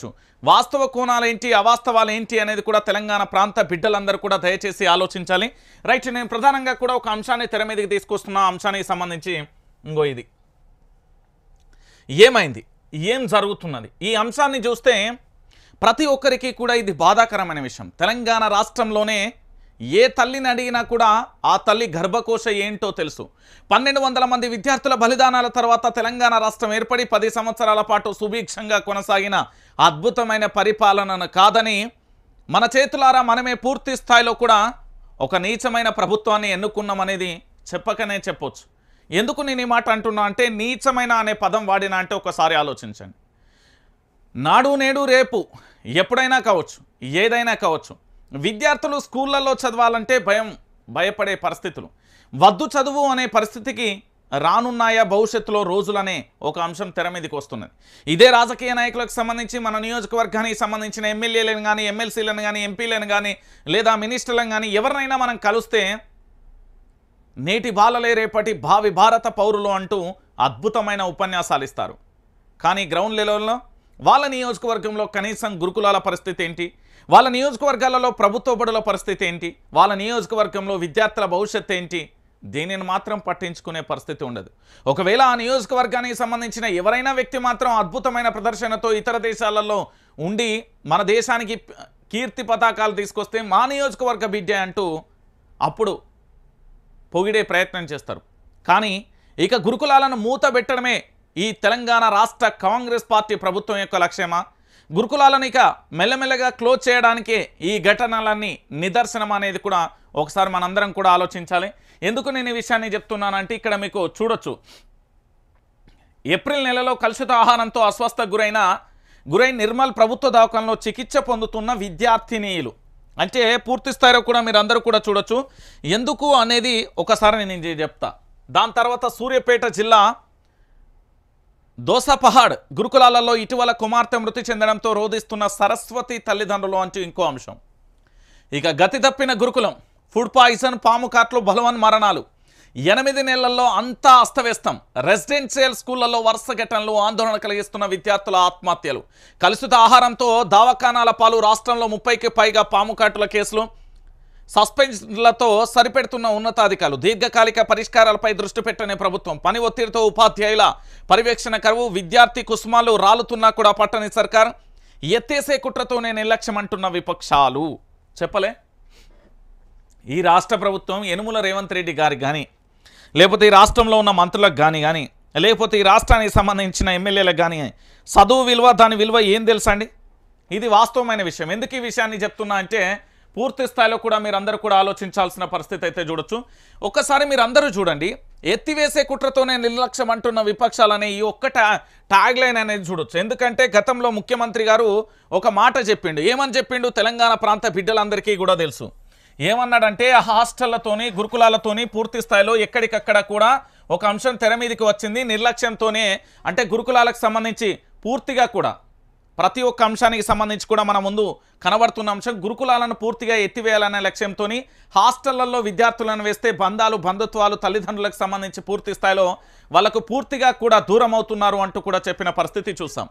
కావచ్చు వాస్తవ కోణాలేంటి అవాస్తవాలు ఏంటి అనేది కూడా తెలంగాణ ప్రాంత బిడ్డలందరూ కూడా దయచేసి ఆలోచించాలి రైట్ నేను ప్రధానంగా కూడా ఒక అంశాన్ని తెర మీదకి తీసుకొస్తున్న అంశానికి సంబంధించి ఇంకో ఇది ఏమైంది ఏం జరుగుతున్నది ఈ అంశాన్ని చూస్తే ప్రతి ఒక్కరికి కూడా ఇది బాధాకరమైన విషయం తెలంగాణ రాష్ట్రంలోనే ఏ తల్లిని అడిగినా కూడా ఆ తల్లి గర్భకోశ ఏంటో తెలుసు పన్నెండు వందల మంది విద్యార్థుల బలిదానాల తర్వాత తెలంగాణ రాష్ట్రం ఏర్పడి పది సంవత్సరాల పాటు సుభీక్షంగా కొనసాగిన అద్భుతమైన పరిపాలనను కాదని మన చేతులారా మనమే పూర్తి స్థాయిలో కూడా ఒక నీచమైన ప్రభుత్వాన్ని ఎన్నుకున్నామనేది చెప్పకనే చెప్పొచ్చు ఎందుకు నేను ఈ మాట అంటున్నా అంటే నీచమైన అనే పదం వాడినా అంటే ఒకసారి ఆలోచించండి నాడు నేడు రేపు ఎప్పుడైనా కావచ్చు ఏదైనా కావచ్చు విద్యార్థులు స్కూళ్ళల్లో చదవాలంటే భయం భయపడే పరిస్థితులు వద్దు చదువు అనే పరిస్థితికి రానున్నాయా భవిష్యత్తులో రోజులనే ఒక అంశం తెర మీదకి వస్తున్నది ఇదే రాజకీయ నాయకులకు సంబంధించి మన నియోజకవర్గానికి సంబంధించిన ఎమ్మెల్యేలను కానీ ఎమ్మెల్సీలను కానీ ఎంపీలను కానీ లేదా మినిస్టర్లను కానీ ఎవరినైనా మనం కలిస్తే నేటి బాలలే రేపటి భావి భారత పౌరులు అంటూ అద్భుతమైన ఉపన్యాసాలు ఇస్తారు కానీ గ్రౌండ్ లెవెల్లో వాళ్ళ నియోజకవర్గంలో కనీసం గురుకులాల పరిస్థితి ఏంటి వాళ్ళ నియోజకవర్గాలలో ప్రభుత్వ బడుల పరిస్థితి ఏంటి వాళ్ళ నియోజకవర్గంలో విద్యార్థుల భవిష్యత్తు ఏంటి దీనిని మాత్రం పట్టించుకునే పరిస్థితి ఉండదు ఒకవేళ ఆ నియోజకవర్గానికి సంబంధించిన ఎవరైనా వ్యక్తి మాత్రం అద్భుతమైన ప్రదర్శనతో ఇతర దేశాలలో ఉండి మన దేశానికి కీర్తి పతాకాలు తీసుకొస్తే మా నియోజకవర్గ బిడ్డ అంటూ అప్పుడు పొగిడే ప్రయత్నం చేస్తారు కానీ ఇక గురుకులాలను మూత పెట్టడమే ఈ తెలంగాణ రాష్ట్ర కాంగ్రెస్ పార్టీ ప్రభుత్వం యొక్క లక్ష్యమా గురుకులాలను ఇక మెల్లమెల్లగా క్లోజ్ చేయడానికే ఈ ఘటనలన్నీ నిదర్శనం అనేది కూడా ఒకసారి మనందరం కూడా ఆలోచించాలి ఎందుకు నేను ఈ విషయాన్ని చెప్తున్నానంటే ఇక్కడ మీకు చూడొచ్చు ఏప్రిల్ నెలలో కలుషిత ఆహారంతో అస్వస్థ గురైన గురై నిర్మల్ ప్రభుత్వ దవాఖానలో చికిత్స పొందుతున్న విద్యార్థినీయులు అంటే పూర్తి స్థాయిలో కూడా మీరు అందరూ కూడా చూడొచ్చు ఎందుకు అనేది ఒకసారి నేను చెప్తా దాని తర్వాత సూర్యాపేట జిల్లా దోసపహాడ్ పహాడ్ గురుకులాలలో ఇటీవల కుమార్తె మృతి చెందడంతో రోధిస్తున్న సరస్వతి తల్లిదండ్రులు అంటూ ఇంకో అంశం ఇక గతి తప్పిన గురుకులం ఫుడ్ పాయిజన్ పాము కాట్లు బలవన్ మరణాలు ఎనిమిది నెలల్లో అంతా అస్తవ్యస్తం రెసిడెన్షియల్ స్కూళ్లలో వరుస ఘటనలు ఆందోళన కలిగిస్తున్న విద్యార్థుల ఆత్మహత్యలు కలుషిత ఆహారంతో దావఖానాల పాలు రాష్ట్రంలో ముప్పైకి పైగా పాము కాటుల కేసులు సస్పెన్షన్లతో సరిపెడుతున్న ఉన్నతాధికారులు దీర్ఘకాలిక పరిష్కారాలపై దృష్టి పెట్టనే ప్రభుత్వం పని ఒత్తిడితో ఉపాధ్యాయుల పర్యవేక్షణ కరువు విద్యార్థి కుసుమాలు రాలుతున్నా కూడా పట్టని సర్కార్ ఎత్తేసే కుట్రతోనే నిర్లక్ష్యం అంటున్న విపక్షాలు చెప్పలే ఈ రాష్ట్ర ప్రభుత్వం యనుముల రేవంత్ రెడ్డి గారి కానీ లేకపోతే ఈ రాష్ట్రంలో ఉన్న మంత్రులకు కానీ కానీ లేకపోతే ఈ రాష్ట్రానికి సంబంధించిన ఎమ్మెల్యేలకు కానీ చదువు విలువ దాని విలువ ఏం తెలుసండి ఇది వాస్తవమైన విషయం ఎందుకు ఈ విషయాన్ని చెప్తున్నా అంటే పూర్తి స్థాయిలో కూడా మీరందరూ కూడా ఆలోచించాల్సిన పరిస్థితి అయితే చూడొచ్చు ఒక్కసారి మీరందరూ చూడండి ఎత్తివేసే కుట్రతోనే నిర్లక్ష్యం అంటున్న విపక్షాలనే ఈ ఒక్క ట్యాగ్ లైన్ అనేది చూడొచ్చు ఎందుకంటే గతంలో ముఖ్యమంత్రి గారు ఒక మాట చెప్పిండు ఏమని చెప్పిండు తెలంగాణ ప్రాంత బిడ్డలందరికీ కూడా తెలుసు ఏమన్నాడంటే హాస్టళ్లతోని గురుకులాలతోని పూర్తి స్థాయిలో ఎక్కడికక్కడ కూడా ఒక అంశం తెర మీదకి వచ్చింది నిర్లక్ష్యంతోనే అంటే గురుకులాలకు సంబంధించి పూర్తిగా కూడా ప్రతి ఒక్క అంశానికి సంబంధించి కూడా మన ముందు కనబడుతున్న అంశం గురుకులాలను పూర్తిగా ఎత్తివేయాలనే లక్ష్యంతో హాస్టళ్లలో విద్యార్థులను వేస్తే బంధాలు బంధుత్వాలు తల్లిదండ్రులకు సంబంధించి పూర్తి స్థాయిలో వాళ్ళకు పూర్తిగా కూడా దూరం అవుతున్నారు అంటూ కూడా చెప్పిన పరిస్థితి చూసాం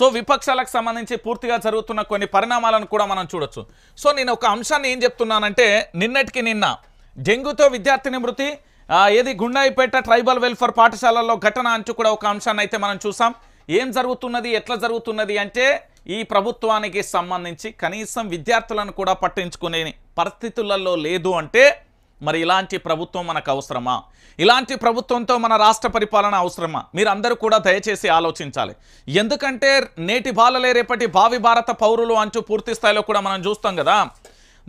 సో విపక్షాలకు సంబంధించి పూర్తిగా జరుగుతున్న కొన్ని పరిణామాలను కూడా మనం చూడొచ్చు సో నేను ఒక అంశాన్ని ఏం చెప్తున్నానంటే నిన్నటికి నిన్న డెంగ్యూతో విద్యార్థిని మృతి ఏది గుండాయిపేట ట్రైబల్ వెల్ఫేర్ పాఠశాలలో ఘటన అంటూ కూడా ఒక అంశాన్ని అయితే మనం చూసాం ఏం జరుగుతున్నది ఎట్లా జరుగుతున్నది అంటే ఈ ప్రభుత్వానికి సంబంధించి కనీసం విద్యార్థులను కూడా పట్టించుకునే పరిస్థితులలో లేదు అంటే మరి ఇలాంటి ప్రభుత్వం మనకు అవసరమా ఇలాంటి ప్రభుత్వంతో మన రాష్ట్ర పరిపాలన అవసరమా మీరందరూ కూడా దయచేసి ఆలోచించాలి ఎందుకంటే నేటి బాలలే రేపటి భావి భారత పౌరులు అంచు పూర్తి స్థాయిలో కూడా మనం చూస్తాం కదా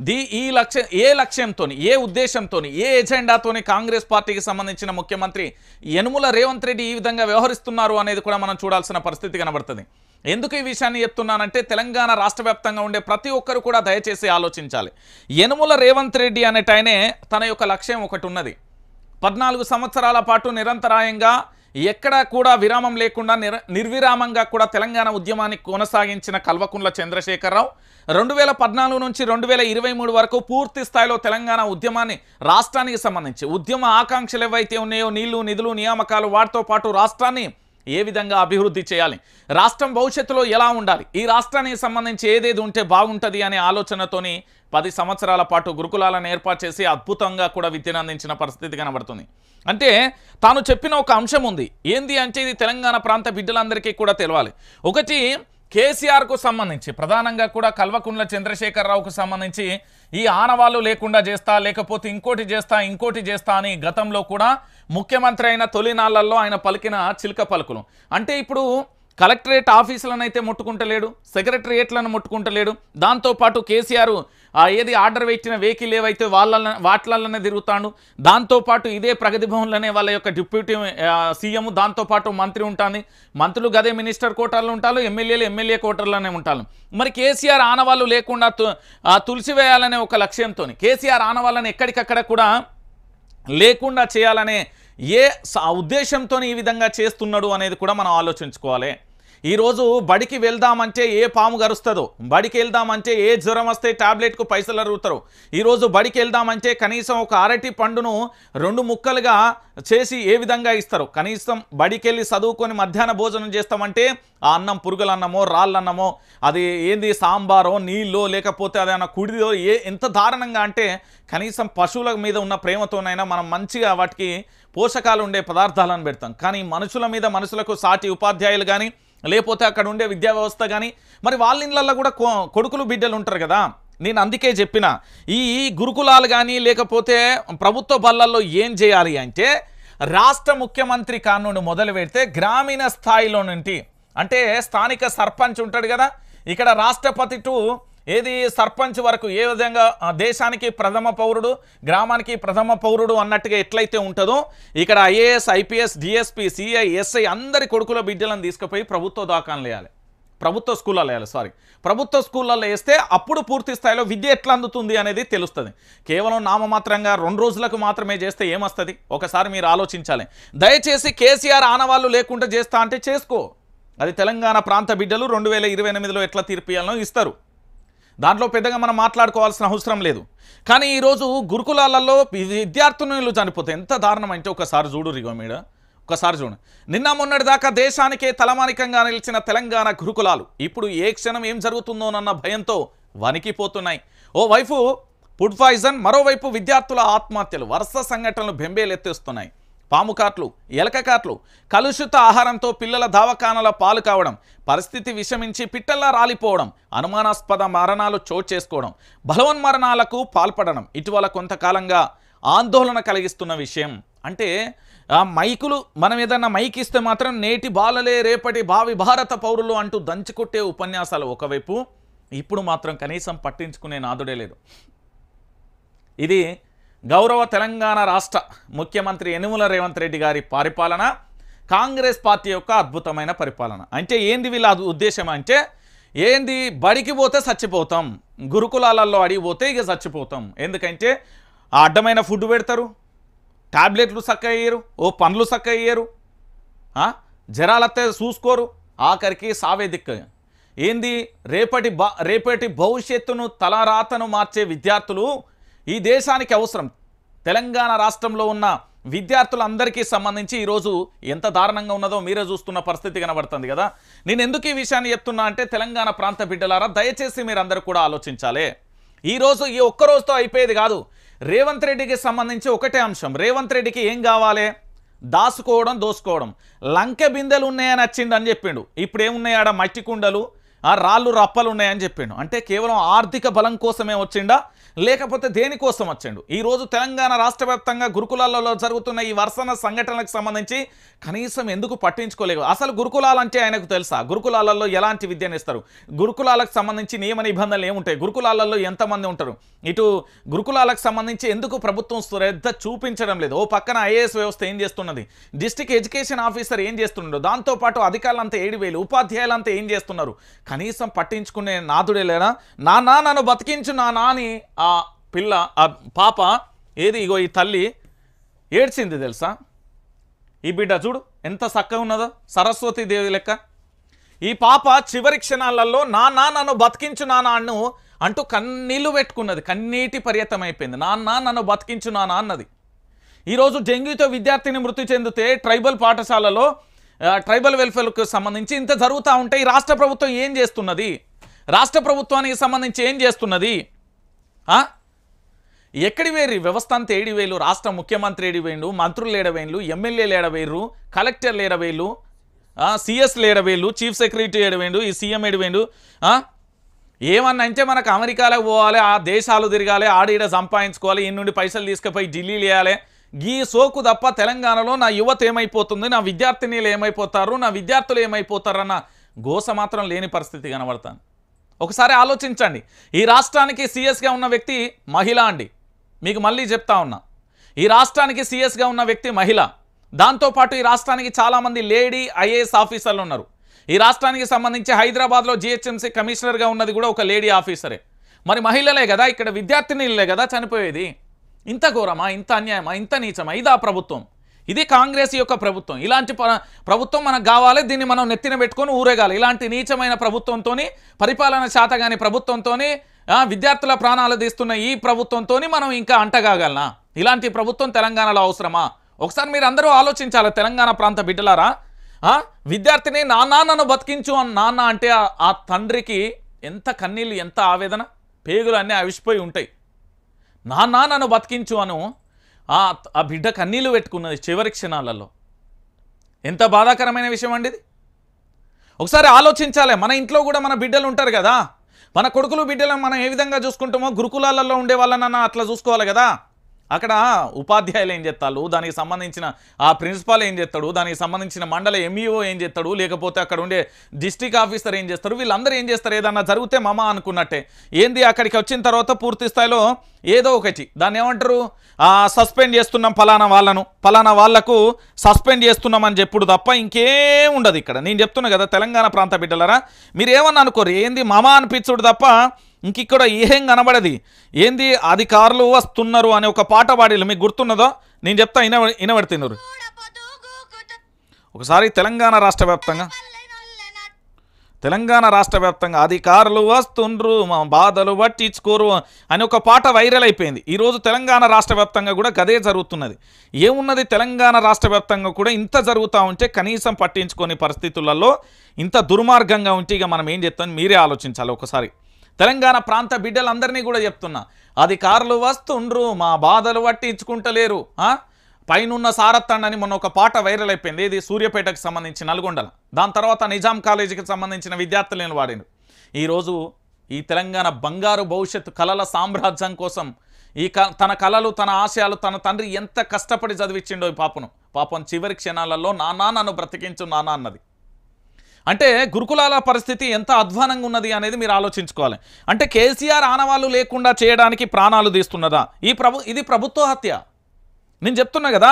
దీ ఈ లక్ష్యం ఏ లక్ష్యంతో ఏ ఉద్దేశంతో ఏ ఎజెండాతోని కాంగ్రెస్ పార్టీకి సంబంధించిన ముఖ్యమంత్రి యనుముల రేవంత్ రెడ్డి ఈ విధంగా వ్యవహరిస్తున్నారు అనేది కూడా మనం చూడాల్సిన పరిస్థితి కనబడుతుంది ఎందుకు ఈ విషయాన్ని చెప్తున్నానంటే తెలంగాణ రాష్ట్ర ఉండే ప్రతి ఒక్కరు కూడా దయచేసి ఆలోచించాలి యనుముల రేవంత్ రెడ్డి అనేటైనే తన యొక్క లక్ష్యం ఒకటి ఉన్నది పద్నాలుగు సంవత్సరాల పాటు నిరంతరాయంగా ఎక్కడా కూడా విరామం లేకుండా నిర్విరామంగా కూడా తెలంగాణ ఉద్యమాన్ని కొనసాగించిన కల్వకుండ్ల చంద్రశేఖరరావు రెండు వేల పద్నాలుగు నుంచి రెండు వేల ఇరవై మూడు వరకు పూర్తి స్థాయిలో తెలంగాణ ఉద్యమాన్ని రాష్ట్రానికి సంబంధించి ఉద్యమ ఆకాంక్షలు ఏవైతే ఉన్నాయో నీళ్లు నిధులు నియామకాలు వాటితో పాటు రాష్ట్రాన్ని ఏ విధంగా అభివృద్ధి చేయాలి రాష్ట్రం భవిష్యత్తులో ఎలా ఉండాలి ఈ రాష్ట్రానికి సంబంధించి ఏదేది ఉంటే బాగుంటుంది అనే ఆలోచనతోని పది సంవత్సరాల పాటు గురుకులాలను ఏర్పాటు చేసి అద్భుతంగా కూడా విద్యను అందించిన పరిస్థితి కనబడుతుంది అంటే తాను చెప్పిన ఒక అంశం ఉంది ఏంది అంటే ఇది తెలంగాణ ప్రాంత బిడ్డలందరికీ కూడా తెలవాలి ఒకటి కేసీఆర్కు సంబంధించి ప్రధానంగా కూడా కల్వకుండ్ల చంద్రశేఖరరావుకు సంబంధించి ఈ ఆనవాళ్ళు లేకుండా చేస్తా లేకపోతే ఇంకోటి చేస్తా ఇంకోటి చేస్తా అని గతంలో కూడా ముఖ్యమంత్రి అయిన తొలినాళ్లలో ఆయన పలికిన చిలుక పలుకులు అంటే ఇప్పుడు కలెక్టరేట్ ఆఫీసులను అయితే ముట్టుకుంటలేడు సెక్రటరియేట్లను ముట్టుకుంటలేడు దాంతోపాటు కేసీఆర్ ఏది ఆర్డర్ పెట్టిన వెహికల్ ఏవైతే వాళ్ళ వాటిలలోనే తిరుగుతాడు దాంతోపాటు ఇదే ప్రగతి భవన్లోనే వాళ్ళ యొక్క డిప్యూటీ సీఎం దాంతోపాటు మంత్రి ఉంటుంది మంత్రులు గదే మినిస్టర్ కోటర్లు ఉంటారు ఎమ్మెల్యేలు ఎమ్మెల్యే కోటర్లోనే ఉంటారు మరి కేసీఆర్ ఆనవాళ్ళు లేకుండా తులసివేయాలనే ఒక లక్ష్యంతో కేసీఆర్ ఆనవాళ్ళని ఎక్కడికక్కడ కూడా లేకుండా చేయాలనే ఏ ఉద్దేశంతో ఈ విధంగా చేస్తున్నాడు అనేది కూడా మనం ఆలోచించుకోవాలి ఈరోజు బడికి వెళ్దామంటే ఏ పాము గరుస్తుందో బడికి వెళ్దామంటే ఏ జ్వరం వస్తే టాబ్లెట్కు పైసలు అరుగుతారు ఈరోజు బడికి వెళ్దామంటే కనీసం ఒక అరటి పండును రెండు ముక్కలుగా చేసి ఏ విధంగా ఇస్తారు కనీసం బడికి వెళ్ళి చదువుకొని మధ్యాహ్న భోజనం చేస్తామంటే ఆ అన్నం పురుగులన్నమో రాళ్ళన్నమో అది ఏంది సాంబారో నీళ్ళో లేకపోతే అదేమన్నా కుడిదో ఏ ఎంత దారుణంగా అంటే కనీసం పశువుల మీద ఉన్న ప్రేమతోనైనా మనం మంచిగా వాటికి పోషకాలు ఉండే పదార్థాలను పెడతాం కానీ మనుషుల మీద మనుషులకు సాటి ఉపాధ్యాయులు కానీ లేకపోతే అక్కడ ఉండే విద్యా వ్యవస్థ కానీ మరి వాళ్ళ ఇళ్ళల్లో కూడా కొడుకులు బిడ్డలు ఉంటారు కదా నేను అందుకే చెప్పిన ఈ గురుకులాలు కానీ లేకపోతే ప్రభుత్వ బళ్ళల్లో ఏం చేయాలి అంటే రాష్ట్ర ముఖ్యమంత్రి కానుండి మొదలు పెడితే గ్రామీణ స్థాయిలో నుండి అంటే స్థానిక సర్పంచ్ ఉంటాడు కదా ఇక్కడ రాష్ట్రపతి టు ఏది సర్పంచ్ వరకు ఏ విధంగా దేశానికి ప్రథమ పౌరుడు గ్రామానికి ప్రథమ పౌరుడు అన్నట్టుగా ఎట్లయితే ఉంటుందో ఇక్కడ IAS IPS DSP CI SI అందరి కొడుకుల బిడ్డలను తీసుకుపోయి ప్రభుత్వ దాఖాన్ వేయాలి ప్రభుత్వ స్కూళ్ళలో వేయాలి సారీ ప్రభుత్వ స్కూళ్ళల్లో వేస్తే అప్పుడు పూర్తి స్థాయిలో విద్య ఎట్లా అందుతుంది అనేది తెలుస్తుంది కేవలం నామమాత్రంగా రెండు రోజులకు మాత్రమే చేస్తే ఏమొస్తుంది ఒకసారి మీరు ఆలోచించాలి దయచేసి కేసీఆర్ ఆనవాళ్ళు లేకుండా చేస్తా అంటే చేసుకో అది తెలంగాణ ప్రాంత బిడ్డలు రెండు వేల ఇరవై ఎనిమిదిలో ఎట్లా తీర్పియాలనో ఇస్తారు దాంట్లో పెద్దగా మనం మాట్లాడుకోవాల్సిన అవసరం లేదు కానీ ఈరోజు గురుకులాలలో విద్యార్థులు చనిపోతే ఎంత దారుణం అంటే ఒకసారి చూడు రిగో మీడ ఒకసారి చూడు నిన్న మొన్నటి దాకా దేశానికే తలమానికంగా నిలిచిన తెలంగాణ గురుకులాలు ఇప్పుడు ఏ క్షణం ఏం జరుగుతుందోనన్న భయంతో వణికిపోతున్నాయి ఓవైపు ఫుడ్ పాయిజన్ మరోవైపు విద్యార్థుల ఆత్మహత్యలు వరుస సంఘటనలు బెంబేలు ఎత్తేస్తున్నాయి పాము కాట్లు ఎలక కాట్లు కలుషిత ఆహారంతో పిల్లల దావకానల పాలు కావడం పరిస్థితి విషమించి పిట్టల్లా రాలిపోవడం అనుమానాస్పద మరణాలు చోటు చేసుకోవడం బలవన్ మరణాలకు పాల్పడడం ఇటీవల కొంతకాలంగా ఆందోళన కలిగిస్తున్న విషయం అంటే ఆ మైకులు మనం ఏదన్నా మైక్ ఇస్తే మాత్రం నేటి బాలలే రేపటి భావి భారత పౌరులు అంటూ దంచుకుట్టే ఉపన్యాసాలు ఒకవైపు ఇప్పుడు మాత్రం కనీసం పట్టించుకునే నాదుడే లేదు ఇది గౌరవ తెలంగాణ రాష్ట్ర ముఖ్యమంత్రి యనుముల రేవంత్ రెడ్డి గారి పరిపాలన కాంగ్రెస్ పార్టీ యొక్క అద్భుతమైన పరిపాలన అంటే ఏంది వీళ్ళ ఉద్దేశం అంటే ఏంది బడికి పోతే చచ్చిపోతాం గురుకులాలలో అడిగిపోతే ఇక చచ్చిపోతాం ఎందుకంటే ఆ అడ్డమైన ఫుడ్ పెడతారు ట్యాబ్లెట్లు సక్క అయ్యారు ఓ పనులు సక్క అయ్యారు జరాలతే చూసుకోరు ఆఖరికి సావే దిక్క ఏంది రేపటి రేపటి భవిష్యత్తును తలరాతను మార్చే విద్యార్థులు ఈ దేశానికి అవసరం తెలంగాణ రాష్ట్రంలో ఉన్న విద్యార్థులందరికీ సంబంధించి ఈరోజు ఎంత దారుణంగా ఉన్నదో మీరే చూస్తున్న పరిస్థితి కనబడుతుంది కదా నేను ఎందుకు ఈ విషయాన్ని చెప్తున్నా అంటే తెలంగాణ ప్రాంత బిడ్డలారా దయచేసి మీరందరూ కూడా ఆలోచించాలి ఈరోజు ఈ ఒక్కరోజుతో అయిపోయేది కాదు రేవంత్ రెడ్డికి సంబంధించి ఒకటే అంశం రేవంత్ రెడ్డికి ఏం కావాలి దాసుకోవడం దోసుకోవడం లంక బిందెలు ఉన్నాయని వచ్చిండు అని చెప్పిండు ఇప్పుడు ఏమున్నాయాడ మట్టి కుండలు ఆ రాళ్ళు రప్పలు ఉన్నాయని చెప్పిండు అంటే కేవలం ఆర్థిక బలం కోసమే వచ్చిండా లేకపోతే దేనికోసం వచ్చిండు ఈరోజు తెలంగాణ రాష్ట్ర వ్యాప్తంగా గురుకులాలలో జరుగుతున్న ఈ వర్షణ సంఘటనలకు సంబంధించి కనీసం ఎందుకు పట్టించుకోలేదు అసలు గురుకులాలంటే ఆయనకు తెలుసా గురుకులాలలో ఎలాంటి విద్యను ఇస్తారు గురుకులాలకు సంబంధించి నియమ నిబంధనలు ఏముంటాయి గురుకులాలలో ఎంతమంది ఉంటారు ఇటు గురుకులాలకు సంబంధించి ఎందుకు ప్రభుత్వం శ్రద్ధ చూపించడం లేదు ఓ పక్కన ఐఏఎస్ వ్యవస్థ ఏం చేస్తున్నది డిస్టిక్ ఎడ్యుకేషన్ ఆఫీసర్ ఏం చేస్తున్నాడు దాంతోపాటు అధికారులంతా ఏడు వేలు ఉపాధ్యాయులంతా ఏం చేస్తున్నారు కనీసం పట్టించుకునే నాదుడే లేడా నా నన్ను బతికించు నా నాని ఆ పిల్ల ఆ పాప ఏది ఇగో ఈ తల్లి ఏడ్చింది తెలుసా ఈ బిడ్డ చూడు ఎంత చక్కగా ఉన్నదో సరస్వతి దేవి లెక్క ఈ పాప చివరి క్షణాలలో నా నన్ను బతికించు నాన్న అన్ను అంటూ కన్నీళ్ళు పెట్టుకున్నది కన్నీటి పర్యతం అయిపోయింది నాన్న నన్ను బతికించు నా అన్నది ఈరోజు డెంగ్యూతో విద్యార్థిని మృతి చెందితే ట్రైబల్ పాఠశాలలో ట్రైబల్ వెల్ఫేర్కు సంబంధించి ఇంత జరుగుతూ ఉంటే ఈ రాష్ట్ర ప్రభుత్వం ఏం చేస్తున్నది రాష్ట్ర ప్రభుత్వానికి సంబంధించి ఏం చేస్తున్నది ఎక్కడి వేరు వ్యవస్థ అంతా ఏడివేలు రాష్ట్ర ముఖ్యమంత్రి ఏడివేళ్ళు మంత్రులు ఏడవేళ్ళు ఎమ్మెల్యేలు ఏడవేరు కలెక్టర్లు ఏడవేళ్ళు సిఎస్లు ఏడవేళ్ళు చీఫ్ సెక్రటరీ ఏడవేండు ఈ సీఎం ఏడవేండు ఏమన్నా అంటే మనకు అమెరికాలో పోవాలి ఆ దేశాలు తిరగాలి ఆడీడ సంపాదించుకోవాలి ఈ నుండి పైసలు తీసుకుపోయి ఢిల్లీలు వేయాలి ఈ సోకు తప్ప తెలంగాణలో నా యువత ఏమైపోతుంది నా విద్యార్థినీలు ఏమైపోతారు నా విద్యార్థులు ఏమైపోతారన్న గోస మాత్రం లేని పరిస్థితి కనబడతాను ఒకసారి ఆలోచించండి ఈ రాష్ట్రానికి సీఎస్గా ఉన్న వ్యక్తి మహిళ అండి మీకు మళ్ళీ చెప్తా ఉన్నా ఈ రాష్ట్రానికి సీఎస్గా ఉన్న వ్యక్తి మహిళ దాంతోపాటు ఈ రాష్ట్రానికి చాలామంది లేడీ ఐఏఎస్ ఆఫీసర్లు ఉన్నారు ఈ రాష్ట్రానికి సంబంధించి హైదరాబాద్లో జిహెచ్ఎంసీ కమిషనర్గా ఉన్నది కూడా ఒక లేడీ ఆఫీసరే మరి మహిళలే కదా ఇక్కడ విద్యార్థినీలే కదా చనిపోయేది ఇంత ఘోరమా ఇంత అన్యాయమా ఇంత నీచమా ఇదా ప్రభుత్వం ఇది కాంగ్రెస్ యొక్క ప్రభుత్వం ఇలాంటి ప్రభుత్వం మనకు కావాలి దీన్ని మనం నెత్తిన పెట్టుకొని ఊరేగాలి ఇలాంటి నీచమైన ప్రభుత్వంతో పరిపాలన శాతగాని ప్రభుత్వంతో విద్యార్థుల ప్రాణాలు తీస్తున్న ఈ ప్రభుత్వంతో మనం ఇంకా అంటగాగలనా ఇలాంటి ప్రభుత్వం తెలంగాణలో అవసరమా ఒకసారి మీరు అందరూ ఆలోచించాలి తెలంగాణ ప్రాంత బిడ్డలారా విద్యార్థిని నాన్న నన్ను బతికించు అని నాన్న అంటే ఆ తండ్రికి ఎంత కన్నీళ్ళు ఎంత ఆవేదన పేగులు అన్నీ అవిసిపోయి ఉంటాయి నాన్న నన్ను బతికించు అను ఆ బిడ్డ కన్నీళ్ళు పెట్టుకున్నది చివరి క్షణాలలో ఎంత బాధాకరమైన విషయం అండి ఇది ఒకసారి ఆలోచించాలి మన ఇంట్లో కూడా మన బిడ్డలు ఉంటారు కదా మన కొడుకులు బిడ్డలను మనం ఏ విధంగా చూసుకుంటామో గురుకులాలలో ఉండే వాళ్ళనన్నా అట్లా చూసుకోవాలి కదా అక్కడ ఉపాధ్యాయులు ఏం చేస్తారు దానికి సంబంధించిన ఆ ప్రిన్సిపాల్ ఏం చేస్తాడు దానికి సంబంధించిన మండల ఎంఈఓ e ఏం చేస్తాడు లేకపోతే అక్కడ ఉండే డిస్టిక్ ఆఫీసర్ ఏం చేస్తారు వీళ్ళందరూ ఏం చేస్తారు ఏదన్నా జరిగితే మమ అనుకున్నట్టే ఏంది అక్కడికి వచ్చిన తర్వాత పూర్తి స్థాయిలో ఏదో ఒకటి దాన్ని ఏమంటారు సస్పెండ్ చేస్తున్నాం ఫలానా వాళ్ళను ఫలానా వాళ్లకు సస్పెండ్ చేస్తున్నామని చెప్పుడు తప్ప ఇంకేం ఉండదు ఇక్కడ నేను చెప్తున్నా కదా తెలంగాణ ప్రాంత బిడ్డలరా మీరు ఏమన్నా అనుకోరు ఏంది మమ అనిపించుడు తప్ప ఇంక ఇక్కడ ఏం కనబడది ఏంది అధికారులు వస్తున్నారు అనే ఒక పాట పాడిలు మీకు గుర్తున్నదో నేను చెప్తా ఇన ఇనబడుతున్నారు ఒకసారి తెలంగాణ రాష్ట్ర తెలంగాణ రాష్ట్ర వ్యాప్తంగా అధికారులు వస్తుండ్రు మా బాధలు పట్టించుకోరు అని ఒక పాట వైరల్ అయిపోయింది ఈరోజు తెలంగాణ రాష్ట్ర వ్యాప్తంగా కూడా గదే జరుగుతున్నది ఏమున్నది తెలంగాణ రాష్ట్ర కూడా ఇంత జరుగుతూ ఉంటే కనీసం పట్టించుకోని పరిస్థితులలో ఇంత దుర్మార్గంగా ఉంటే ఇక మనం ఏం చెప్తామని మీరే ఆలోచించాలి ఒకసారి తెలంగాణ ప్రాంత బిడ్డలందరినీ కూడా చెప్తున్నా అధికారులు వస్తుండ్రు మా బాధలు పట్టించుకుంటలేరు పైనున్న అని మొన్న ఒక పాట వైరల్ అయిపోయింది ఇది సూర్యపేటకు సంబంధించి నల్గొండల దాని తర్వాత నిజాం కాలేజీకి సంబంధించిన విద్యార్థులను వాడిను ఈరోజు ఈ తెలంగాణ బంగారు భవిష్యత్తు కళల సామ్రాజ్యం కోసం ఈ తన కళలు తన ఆశయాలు తన తండ్రి ఎంత కష్టపడి చదివించిండో ఈ పాపను పాపం చివరి క్షణాలలో నానా నన్ను బ్రతికించు నానా అన్నది అంటే గురుకులాల పరిస్థితి ఎంత అధ్వానంగా ఉన్నది అనేది మీరు ఆలోచించుకోవాలి అంటే కేసీఆర్ ఆనవాళ్ళు లేకుండా చేయడానికి ప్రాణాలు తీస్తున్నదా ఈ ప్రభు ఇది ప్రభుత్వ హత్య నేను చెప్తున్నా కదా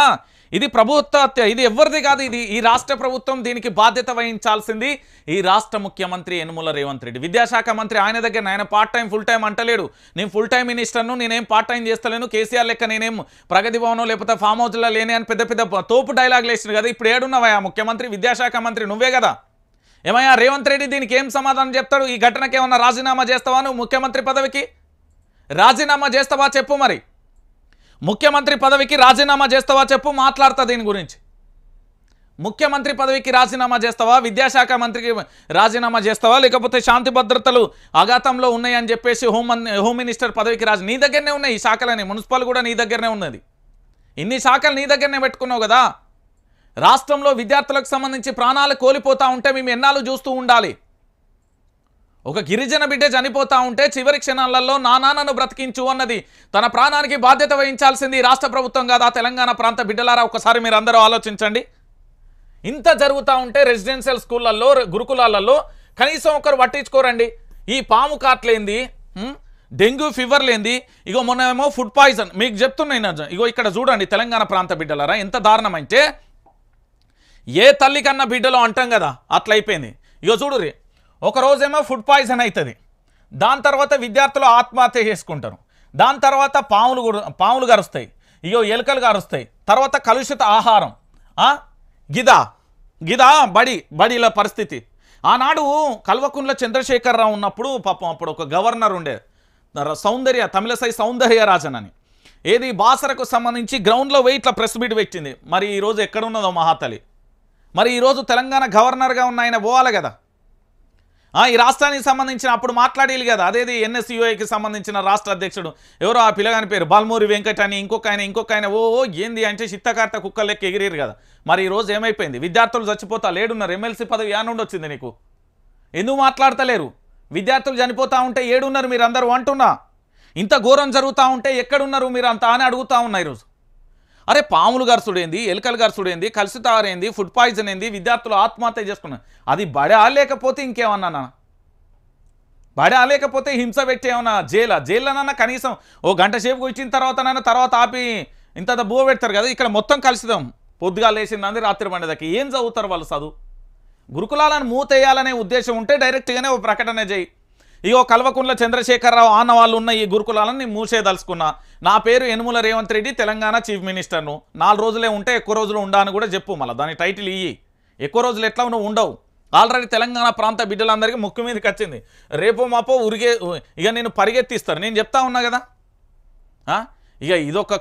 ఇది ప్రభుత్వ హత్య ఇది ఎవరిది కాదు ఇది ఈ రాష్ట్ర ప్రభుత్వం దీనికి బాధ్యత వహించాల్సింది ఈ రాష్ట్ర ముఖ్యమంత్రి యనుమల రేవంత్ రెడ్డి విద్యాశాఖ మంత్రి ఆయన దగ్గర ఆయన పార్ట్ టైం ఫుల్ టైం అంటలేడు నేను ఫుల్ టైం మినిస్టర్ను నేనేం పార్ట్ టైం చేస్తలేను కేసీఆర్ లెక్క నేనేం ప్రగతి భవనం లేకపోతే ఫామ్ హౌస్లో లేని అని పెద్ద పెద్ద తోపు డైలాగ్ వేసిన కదా ఇప్పుడు ఏడున్నావా ముఖ్యమంత్రి విద్యాశాఖ మంత్రి నువ్వే కదా ఏమయ్యా రేవంత్ రెడ్డి దీనికి ఏం సమాధానం చెప్తాడు ఈ ఘటనకి ఏమన్నా రాజీనామా చేస్తావా నువ్వు ముఖ్యమంత్రి పదవికి రాజీనామా చేస్తావా చెప్పు మరి ముఖ్యమంత్రి పదవికి రాజీనామా చేస్తావా చెప్పు మాట్లాడతా దీని గురించి ముఖ్యమంత్రి పదవికి రాజీనామా చేస్తావా విద్యాశాఖ మంత్రికి రాజీనామా చేస్తావా లేకపోతే శాంతి భద్రతలు అఘాతంలో ఉన్నాయని చెప్పేసి హోం హోమ్ మినిస్టర్ పదవికి రాజు నీ దగ్గరనే ఉన్నాయి ఈ శాఖలనే మున్సిపల్ కూడా నీ దగ్గరనే ఉన్నది ఇన్ని శాఖలు నీ దగ్గరనే పెట్టుకున్నావు కదా రాష్ట్రంలో విద్యార్థులకు సంబంధించి ప్రాణాలు కోల్పోతూ ఉంటే మేము ఎన్నాళ్ళు చూస్తూ ఉండాలి ఒక గిరిజన బిడ్డ చనిపోతా ఉంటే చివరి క్షణాలలో నానాన్నను బ్రతికించు అన్నది తన ప్రాణానికి బాధ్యత వహించాల్సింది రాష్ట్ర ప్రభుత్వం కాదా తెలంగాణ ప్రాంత బిడ్డలారా ఒకసారి మీరు అందరూ ఆలోచించండి ఇంత జరుగుతూ ఉంటే రెసిడెన్షియల్ స్కూళ్ళల్లో గురుకులాలలో కనీసం ఒకరు పట్టించుకోరండి ఈ పాము కాట్లేంది డెంగ్యూ ఫీవర్ లేంది ఇగో మొన్న ఏమో ఫుడ్ పాయిజన్ మీకు చెప్తున్నాయి ఇగో ఇక్కడ చూడండి తెలంగాణ ప్రాంత బిడ్డలారా ఎంత దారుణమైతే ఏ తల్లి కన్నా బిడ్డలో అంటాం కదా అట్లా అయిపోయింది ఇక చూడురి ఒకరోజేమో ఫుడ్ పాయిజన్ అవుతుంది దాని తర్వాత విద్యార్థులు ఆత్మహత్య చేసుకుంటారు దాని తర్వాత పాములు పాములు గరుస్తాయి ఇగో ఎలుకలు గరుస్తాయి తర్వాత కలుషిత ఆహారం గిదా గిదా బడి బడిల పరిస్థితి ఆనాడు కల్వకుండ్ల చంద్రశేఖరరావు ఉన్నప్పుడు పాపం అప్పుడు ఒక గవర్నర్ ఉండే సౌందర్య తమిళసై సౌందర్యరాజన్ అని ఏది బాసరకు సంబంధించి గ్రౌండ్లో వెయిట్ల ప్రెస్ మీట్ పెట్టింది మరి ఈరోజు ఎక్కడున్నదో మహాతలి మరి ఈరోజు తెలంగాణ గవర్నర్గా ఉన్న ఆయన పోవాలి కదా ఈ రాష్ట్రానికి సంబంధించిన అప్పుడు మాట్లాడేది కదా అదేది ఎన్ఎస్యుఐకి సంబంధించిన రాష్ట్ర అధ్యక్షుడు ఎవరో ఆ పిల్లగాని పేరు బాల్మూరి వెంకట అని ఇంకొక ఆయన ఇంకొక ఆయన ఓ ఏంది అంటే చిత్తకార్త కుక్క లెక్క ఎగిరేరు కదా మరి ఈరోజు ఏమైపోయింది విద్యార్థులు చచ్చిపోతా లేడున్నారు ఎమ్మెల్సీ పదవి నుండి వచ్చింది నీకు ఎందుకు మాట్లాడతలేరు విద్యార్థులు చనిపోతూ ఉంటే ఏడున్నారు మీరు అందరూ అంటున్నా ఇంత ఘోరం జరుగుతూ ఉంటే ఎక్కడున్నారు మీరు అంత అని అడుగుతూ ఉన్నా ఈరోజు అరే పాములు గరుసుడేంది ఎలుకలు గరుసుడేంది కలిసి తారేంది ఫుడ్ పాయిజన్ ఏంది విద్యార్థులు ఆత్మహత్య చేసుకున్నారు అది బడా లేకపోతే ఇంకేమన్నా బడా లేకపోతే హింస పెట్టేమన్నా జైల జైలనన్నా కనీసం ఓ గంట సేపు తర్వాత తర్వాతనైనా తర్వాత ఆపి ఇంత బువ పెడతారు కదా ఇక్కడ మొత్తం కలిసిదాం పొద్దుగా లేచిందంది రాత్రి పండేదాకా ఏం చదువుతారు వాళ్ళు చదువు గురుకులాలను మూతేయాలనే ఉద్దేశం ఉంటే డైరెక్ట్గానే ఓ ప్రకటన చేయి ఇగో కల్వకుండ్ల చంద్రశేఖరరావు ఆన్న వాళ్ళు ఉన్న ఈ గురుకులాలని మూసేదలుచుకున్నా నా పేరు యనుమల రేవంత్ రెడ్డి తెలంగాణ చీఫ్ మినిస్టర్ను నాలుగు రోజులే ఉంటే ఎక్కువ రోజులు ఉండా కూడా చెప్పు మళ్ళీ దాని టైటిల్ ఇయ్యి ఎక్కువ రోజులు ఎట్లా నువ్వు ఉండవు ఆల్రెడీ తెలంగాణ ప్రాంత బిడ్డలందరికీ ముక్కు మీదకి వచ్చింది రేపో మాపో ఉరిగే ఇక నేను పరిగెత్తిస్తాను నేను చెప్తా ఉన్నా కదా ఇక ఇదొక